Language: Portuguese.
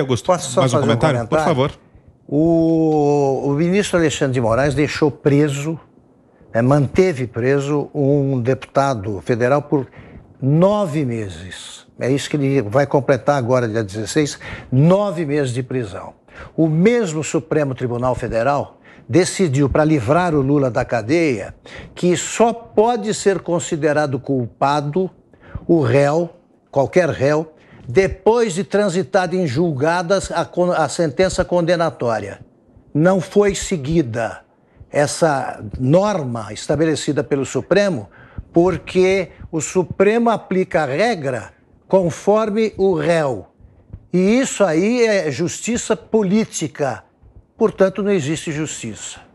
Augusto, Posso só mais fazer um comentário? um comentário? Por favor. O, o ministro Alexandre de Moraes deixou preso, né, manteve preso um deputado federal por nove meses. É isso que ele vai completar agora, dia 16, nove meses de prisão. O mesmo Supremo Tribunal Federal decidiu, para livrar o Lula da cadeia, que só pode ser considerado culpado o réu, qualquer réu, depois de transitada em julgadas a, a sentença condenatória. Não foi seguida essa norma estabelecida pelo Supremo, porque o Supremo aplica a regra conforme o réu. E isso aí é justiça política. Portanto, não existe justiça.